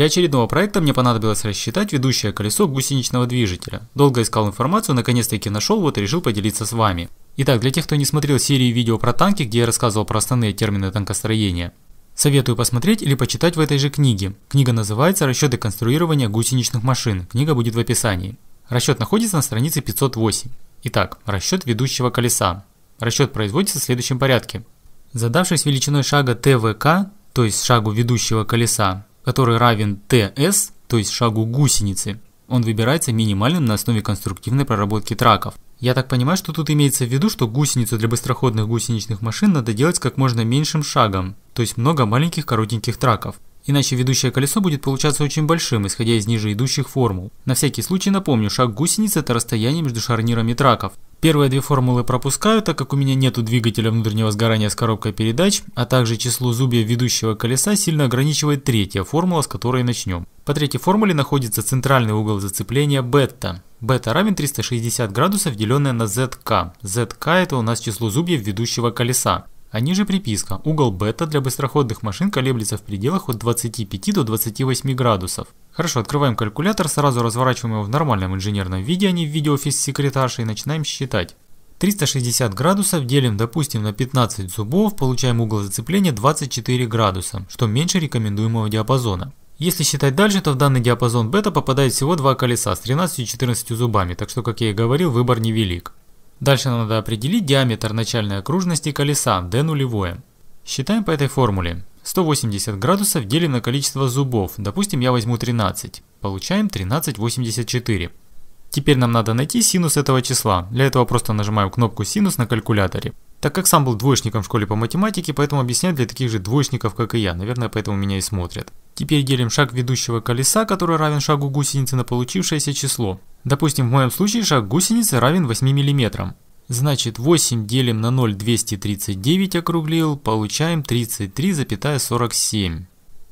Для очередного проекта мне понадобилось рассчитать ведущее колесо гусеничного движителя. Долго искал информацию, наконец-таки нашел, вот и решил поделиться с вами. Итак, для тех, кто не смотрел серии видео про танки, где я рассказывал про основные термины танкостроения, советую посмотреть или почитать в этой же книге. Книга называется «Расчеты конструирования гусеничных машин». Книга будет в описании. Расчет находится на странице 508. Итак, расчет ведущего колеса. Расчет производится в следующем порядке. Задавшись величиной шага ТВК, то есть шагу ведущего колеса, который равен ts, то есть шагу гусеницы. Он выбирается минимальным на основе конструктивной проработки траков. Я так понимаю, что тут имеется в виду, что гусеницу для быстроходных гусеничных машин надо делать как можно меньшим шагом, то есть много маленьких коротеньких траков. Иначе ведущее колесо будет получаться очень большим, исходя из ниже идущих формул. На всякий случай напомню, шаг гусениц – это расстояние между шарнирами траков. Первые две формулы пропускаю, так как у меня нету двигателя внутреннего сгорания с коробкой передач, а также число зубьев ведущего колеса сильно ограничивает третья формула, с которой начнем. По третьей формуле находится центральный угол зацепления бета. Бета равен 360 градусов, деленное на zk. zk это у нас число зубьев ведущего колеса. А ниже приписка. Угол бета для быстроходных машин колеблется в пределах от 25 до 28 градусов. Хорошо, открываем калькулятор, сразу разворачиваем его в нормальном инженерном виде, а не в виде офис-секретарши и начинаем считать. 360 градусов делим, допустим, на 15 зубов, получаем угол зацепления 24 градуса, что меньше рекомендуемого диапазона. Если считать дальше, то в данный диапазон бета попадает всего два колеса с 13 и 14 зубами, так что, как я и говорил, выбор невелик. Дальше нам надо определить диаметр начальной окружности колеса, d нулевое. Считаем по этой формуле. 180 градусов делим на количество зубов, допустим я возьму 13. Получаем 13,84. Теперь нам надо найти синус этого числа, для этого просто нажимаю кнопку синус на калькуляторе. Так как сам был двоечником в школе по математике, поэтому объясняю для таких же двоечников, как и я. Наверное, поэтому меня и смотрят. Теперь делим шаг ведущего колеса, который равен шагу гусеницы на получившееся число. Допустим, в моем случае шаг гусеницы равен 8 мм. Значит, 8 делим на 0,239 округлил, получаем 33,47.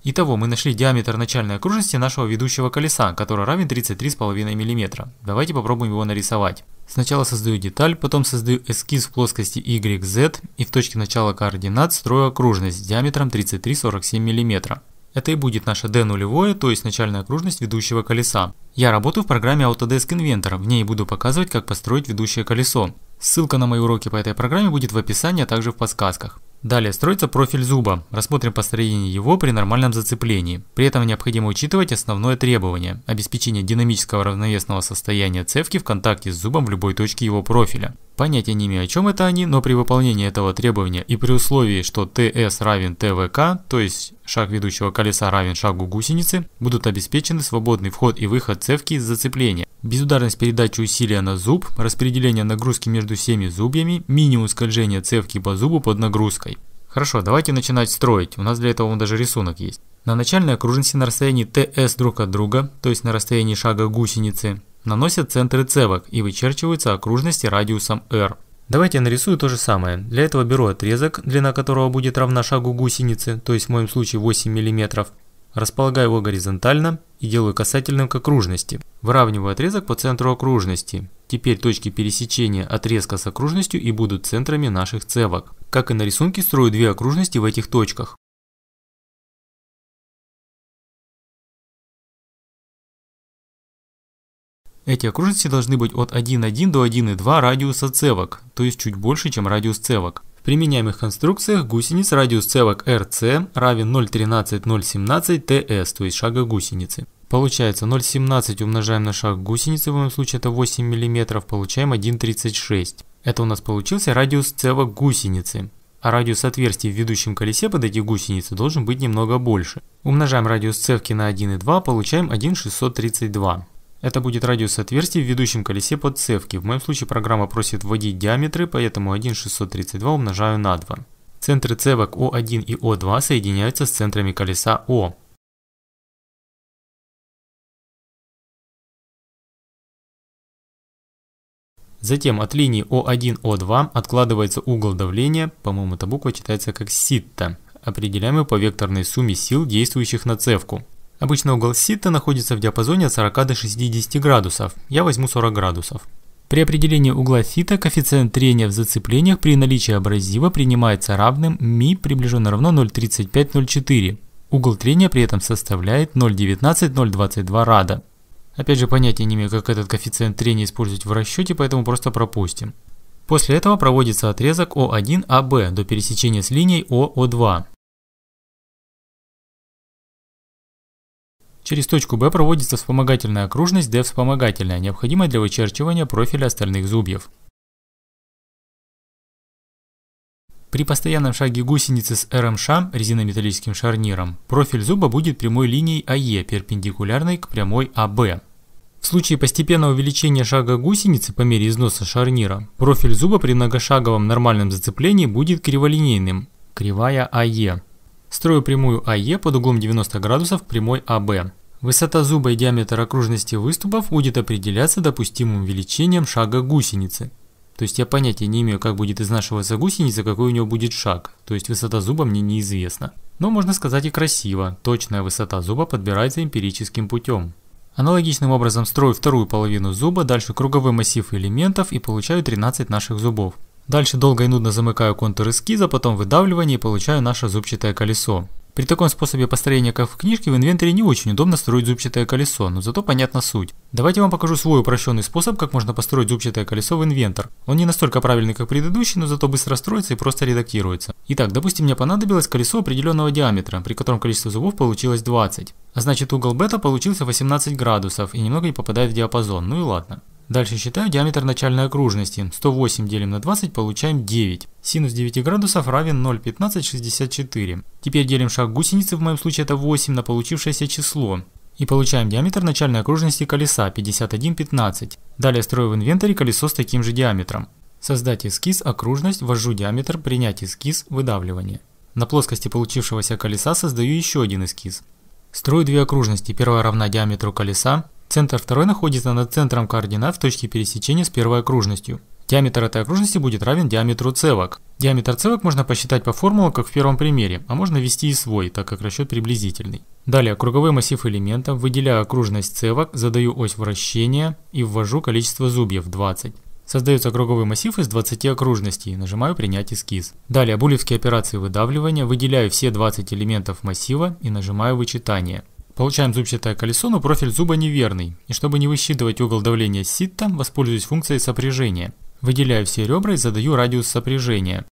Итого, мы нашли диаметр начальной окружности нашего ведущего колеса, который равен 33,5 мм. Давайте попробуем его нарисовать. Сначала создаю деталь, потом создаю эскиз в плоскости YZ и в точке начала координат строю окружность с диаметром 33-47 мм. Это и будет наше D нулевое, то есть начальная окружность ведущего колеса. Я работаю в программе Autodesk Inventor, в ней буду показывать, как построить ведущее колесо. Ссылка на мои уроки по этой программе будет в описании, а также в подсказках. Далее строится профиль зуба. Рассмотрим построение его при нормальном зацеплении. При этом необходимо учитывать основное требование – обеспечение динамического равновесного состояния цевки в контакте с зубом в любой точке его профиля. Понятия не имею, о чем это они, но при выполнении этого требования и при условии, что ТС равен ТВК, то есть шаг ведущего колеса равен шагу гусеницы, будут обеспечены свободный вход и выход цевки из зацепления. Безударность передачи усилия на зуб, распределение нагрузки между всеми зубьями, минимум скольжения цевки по зубу под нагрузкой. Хорошо, давайте начинать строить, у нас для этого даже рисунок есть. На начальной окружности на расстоянии ТС друг от друга, то есть на расстоянии шага гусеницы, наносят центры цевок и вычерчиваются окружности радиусом R. Давайте я нарисую то же самое. Для этого беру отрезок, длина которого будет равна шагу гусеницы, то есть в моем случае 8 мм. Располагаю его горизонтально и делаю касательным к окружности. Выравниваю отрезок по центру окружности. Теперь точки пересечения отрезка с окружностью и будут центрами наших цевок. Как и на рисунке, строю две окружности в этих точках. Эти окружности должны быть от 1,1 до 1,2 радиуса цевок, то есть чуть больше, чем радиус цевок. В применяемых конструкциях гусениц радиус цевок RC равен 0,13017 TS, то есть шага гусеницы. Получается 0,17 умножаем на шаг гусеницы, в моем случае это 8 мм, получаем 1,36. Это у нас получился радиус цела гусеницы, а радиус отверстий в ведущем колесе под эти гусеницы должен быть немного больше. Умножаем радиус цевки на 1,2, получаем 1,632. Это будет радиус отверстий в ведущем колесе под цевки. В моем случае программа просит вводить диаметры, поэтому 1,632 умножаю на 2. Центры цевок О1 и О2 соединяются с центрами колеса О. Затем от линии O1-O2 откладывается угол давления, по-моему эта буква читается как ситта, определяемый по векторной сумме сил, действующих на цевку. Обычно угол ситта находится в диапазоне от 40 до 60 градусов, я возьму 40 градусов. При определении угла фита коэффициент трения в зацеплениях при наличии абразива принимается равным μ приближенно равно 0,3504. Угол трения при этом составляет 0,19-0,22 рада. Опять же, понятия не имею, как этот коэффициент трения использовать в расчете, поэтому просто пропустим. После этого проводится отрезок О1АБ до пересечения с линией ОО2. Через точку B проводится вспомогательная окружность D вспомогательная, необходимая для вычерчивания профиля остальных зубьев. При постоянном шаге гусеницы с РМШ, резинометаллическим шарниром, профиль зуба будет прямой линией АЕ, перпендикулярной к прямой АБ. В случае постепенного увеличения шага гусеницы по мере износа шарнира, профиль зуба при многошаговом нормальном зацеплении будет криволинейным, кривая АЕ. Строю прямую АЕ под углом 90 градусов к прямой АБ. Высота зуба и диаметр окружности выступов будет определяться допустимым увеличением шага гусеницы. То есть я понятия не имею, как будет изнашиваться гусеница, какой у нее будет шаг. То есть высота зуба мне неизвестна. Но можно сказать и красиво, точная высота зуба подбирается эмпирическим путем. Аналогичным образом строю вторую половину зуба, дальше круговой массив элементов и получаю 13 наших зубов. Дальше долго и нудно замыкаю контур эскиза, потом выдавливание и получаю наше зубчатое колесо. При таком способе построения, как в книжке, в инвентаре не очень удобно строить зубчатое колесо, но зато понятна суть. Давайте вам покажу свой упрощенный способ, как можно построить зубчатое колесо в инвентар. Он не настолько правильный, как предыдущий, но зато быстро строится и просто редактируется. Итак, допустим, мне понадобилось колесо определенного диаметра, при котором количество зубов получилось 20. А значит угол бета получился 18 градусов и немного не попадает в диапазон, ну и ладно. Дальше считаю диаметр начальной окружности. 108 делим на 20, получаем 9. Синус 9 градусов равен 0,1564. Теперь делим шаг гусеницы, в моем случае это 8, на получившееся число. И получаем диаметр начальной окружности колеса 51,15. Далее строю в инвентаре колесо с таким же диаметром. Создать эскиз, окружность, ввожу диаметр, принять эскиз, выдавливание. На плоскости получившегося колеса создаю еще один эскиз. Строю две окружности, первая равна диаметру колеса, Центр второй находится над центром координат в точке пересечения с первой окружностью. Диаметр этой окружности будет равен диаметру целок. Диаметр целок можно посчитать по формуле, как в первом примере, а можно ввести и свой, так как расчет приблизительный. Далее, круговой массив элемента, выделяю окружность целок, задаю ось вращения и ввожу количество зубьев 20. Создается круговой массив из 20 окружностей, нажимаю «Принять эскиз». Далее, булевские операции выдавливания, выделяю все 20 элементов массива и нажимаю «Вычитание». Получаем зубчатое колесо, но профиль зуба неверный. И чтобы не высчитывать угол давления ситта, воспользуюсь функцией сопряжения. Выделяю все ребра и задаю радиус сопряжения.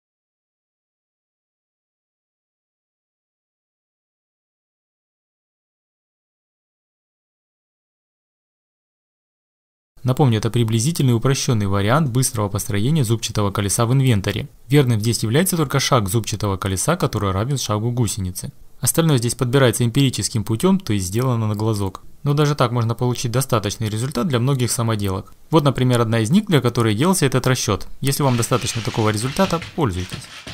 Напомню, это приблизительный упрощенный вариант быстрого построения зубчатого колеса в инвентаре. Верным здесь является только шаг зубчатого колеса, который равен шагу гусеницы. Остальное здесь подбирается эмпирическим путем, то есть сделано на глазок. Но даже так можно получить достаточный результат для многих самоделок. Вот, например, одна из них, для которой делался этот расчет. Если вам достаточно такого результата, пользуйтесь.